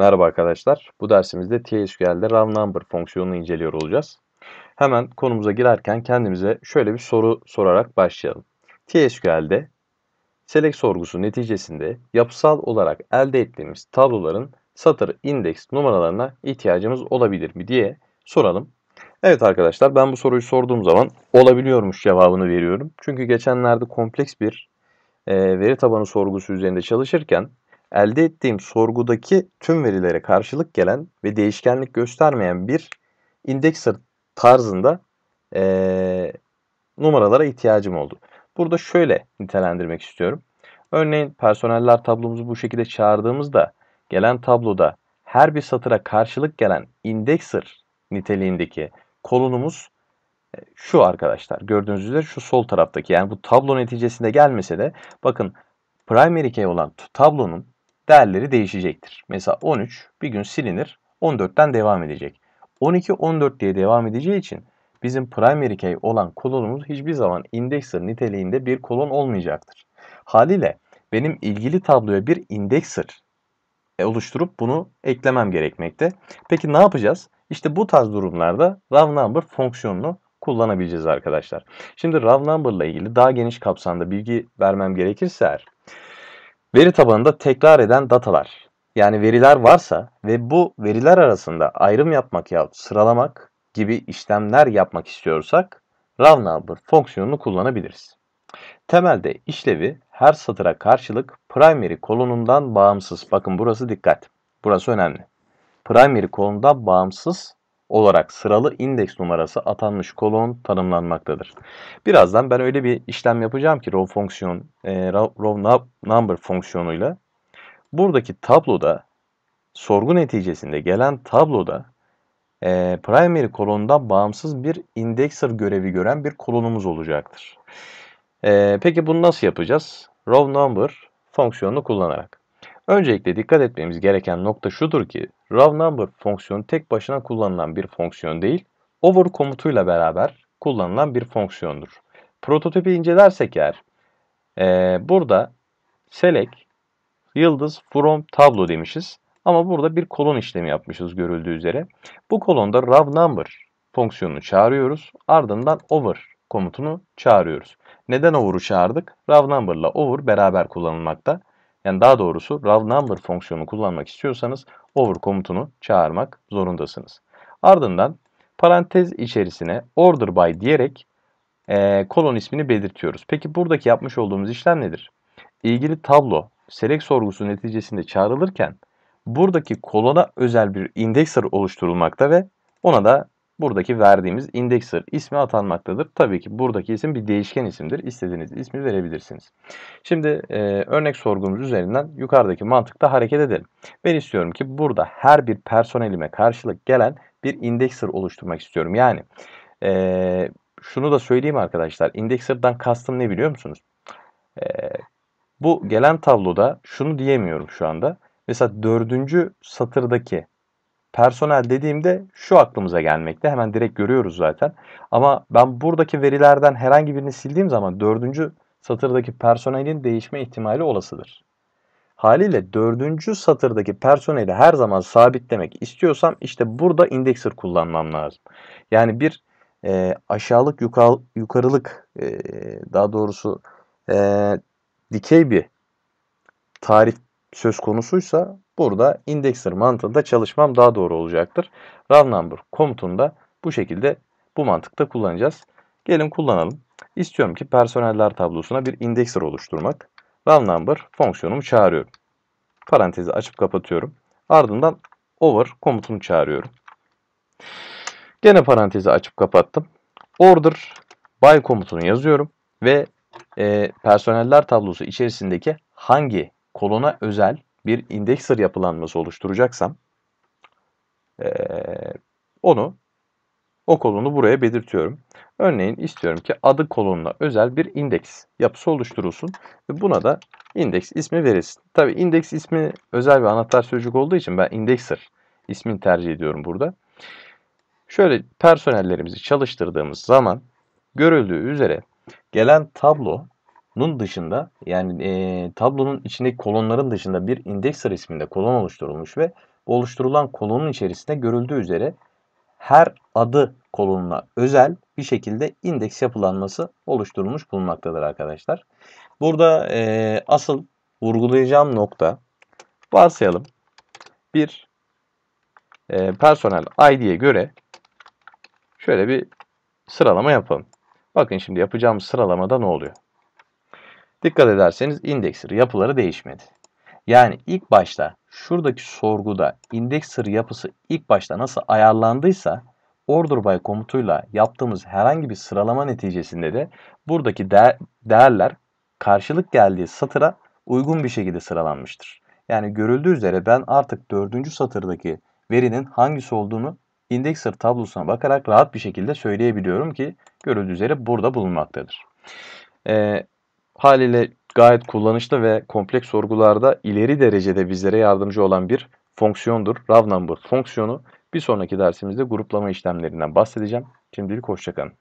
Merhaba arkadaşlar. Bu dersimizde TSQL'de round number fonksiyonunu inceliyor olacağız. Hemen konumuza girerken kendimize şöyle bir soru sorarak başlayalım. TSQL'de select sorgusu neticesinde yapısal olarak elde ettiğimiz tabloların satır indeks numaralarına ihtiyacımız olabilir mi diye soralım. Evet arkadaşlar ben bu soruyu sorduğum zaman olabiliyormuş cevabını veriyorum. Çünkü geçenlerde kompleks bir e, veri tabanı sorgusu üzerinde çalışırken elde ettiğim sorgudaki tüm verilere karşılık gelen ve değişkenlik göstermeyen bir indexer tarzında e, numaralara ihtiyacım oldu. Burada şöyle nitelendirmek istiyorum. Örneğin personeller tablomuzu bu şekilde çağırdığımızda gelen tabloda her bir satıra karşılık gelen indexer niteliğindeki kolonumuz şu arkadaşlar gördüğünüz üzere şu sol taraftaki yani bu tablo neticesinde gelmese de bakın primary key olan tablonun değerleri değişecektir. Mesela 13 bir gün silinir 14'ten devam edecek. 12 14 diye devam edeceği için bizim primary key olan kolonumuz hiçbir zaman indexer niteliğinde bir kolon olmayacaktır. Haliyle benim ilgili tabloya bir indexer e, oluşturup bunu eklemem gerekmekte. Peki ne yapacağız? İşte bu tarz durumlarda round number fonksiyonunu kullanabileceğiz arkadaşlar. Şimdi round number ile ilgili daha geniş kapsamda bilgi vermem gerekirse eğer Veri tabanında tekrar eden datalar yani veriler varsa ve bu veriler arasında ayrım yapmak ya sıralamak gibi işlemler yapmak istiyorsak round number fonksiyonunu kullanabiliriz. Temelde işlevi her satıra karşılık primary kolonundan bağımsız. Bakın burası dikkat. Burası önemli. Primary kolonundan bağımsız olarak sıralı indeks numarası atanmış kolon tanımlanmaktadır. Birazdan ben öyle bir işlem yapacağım ki row fonksiyon e, row number fonksiyonuyla buradaki tabloda sorgu neticesinde gelen tabloda e, primary kolondan bağımsız bir indexer görevi gören bir kolonumuz olacaktır. E, peki bunu nasıl yapacağız? Row number fonksiyonunu kullanarak. Öncelikle dikkat etmemiz gereken nokta şudur ki raw number fonksiyonu tek başına kullanılan bir fonksiyon değil, over komutuyla beraber kullanılan bir fonksiyondur. Prototipi incelersek eğer ee, burada select yıldız from tablo demişiz. Ama burada bir kolon işlemi yapmışız görüldüğü üzere. Bu kolonda raw number fonksiyonunu çağırıyoruz. Ardından over komutunu çağırıyoruz. Neden over'u çağırdık? Raw number ile over beraber kullanılmakta. Yani daha doğrusu raw number fonksiyonu kullanmak istiyorsanız over komutunu çağırmak zorundasınız. Ardından parantez içerisine order by diyerek e, kolon ismini belirtiyoruz. Peki buradaki yapmış olduğumuz işlem nedir? İlgili tablo select sorgusu neticesinde çağrılırken buradaki kolona özel bir indexer oluşturulmakta ve ona da buradaki verdiğimiz indexer ismi atanmaktadır. Tabii ki buradaki isim bir değişken isimdir. İstediğiniz ismi verebilirsiniz. Şimdi e, örnek sorgumuz üzerinden yukarıdaki mantıkta hareket edelim. Ben istiyorum ki burada her bir personelime karşılık gelen bir indexer oluşturmak istiyorum. Yani e, şunu da söyleyeyim arkadaşlar. Indexer'dan kastım ne biliyor musunuz? E, bu gelen tabloda şunu diyemiyorum şu anda. Mesela dördüncü satırdaki personel dediğimde şu aklımıza gelmekte. Hemen direkt görüyoruz zaten. Ama ben buradaki verilerden herhangi birini sildiğim zaman dördüncü satırdaki personelin değişme ihtimali olasıdır. Haliyle dördüncü satırdaki personeli her zaman sabitlemek istiyorsam işte burada indexer kullanmam lazım. Yani bir e, aşağılık yukal, yukarılık e, daha doğrusu e, dikey bir tarif söz konusuysa burada indexer mantığında çalışmam daha doğru olacaktır. Round number komutunu bu şekilde bu mantıkta kullanacağız. Gelin kullanalım. İstiyorum ki personeller tablosuna bir indexer oluşturmak. Round number fonksiyonumu çağırıyorum. Parantezi açıp kapatıyorum. Ardından over komutunu çağırıyorum. Gene parantezi açıp kapattım. Order by komutunu yazıyorum ve e, personeller tablosu içerisindeki hangi kolona özel bir indexer yapılanması oluşturacaksam onu o kolonu buraya belirtiyorum. Örneğin istiyorum ki adı kolonuna özel bir indeks yapısı oluşturulsun ve buna da indeks ismi verilsin. Tabi indeks ismi özel bir anahtar sözcük olduğu için ben indexer ismini tercih ediyorum burada. Şöyle personellerimizi çalıştırdığımız zaman görüldüğü üzere gelen tablo bunun dışında yani e, tablonun içindeki kolonların dışında bir indeks isminde kolon oluşturulmuş ve oluşturulan kolonun içerisinde görüldüğü üzere her adı kolonuna özel bir şekilde indeks yapılanması oluşturulmuş bulunmaktadır arkadaşlar. Burada e, asıl vurgulayacağım nokta varsayalım bir e, personel ID'ye göre şöyle bir sıralama yapalım. Bakın şimdi yapacağımız sıralamada ne oluyor? Dikkat ederseniz indeksir yapıları değişmedi. Yani ilk başta şuradaki sorguda indeksir yapısı ilk başta nasıl ayarlandıysa order by komutuyla yaptığımız herhangi bir sıralama neticesinde de buradaki değer, değerler karşılık geldiği satıra uygun bir şekilde sıralanmıştır. Yani görüldüğü üzere ben artık dördüncü satırdaki verinin hangisi olduğunu indexer tablosuna bakarak rahat bir şekilde söyleyebiliyorum ki görüldüğü üzere burada bulunmaktadır. Ee, Haliyle gayet kullanışlı ve kompleks sorgularda ileri derecede bizlere yardımcı olan bir fonksiyondur. Rav number fonksiyonu bir sonraki dersimizde gruplama işlemlerinden bahsedeceğim. Şimdilik hoşçakalın.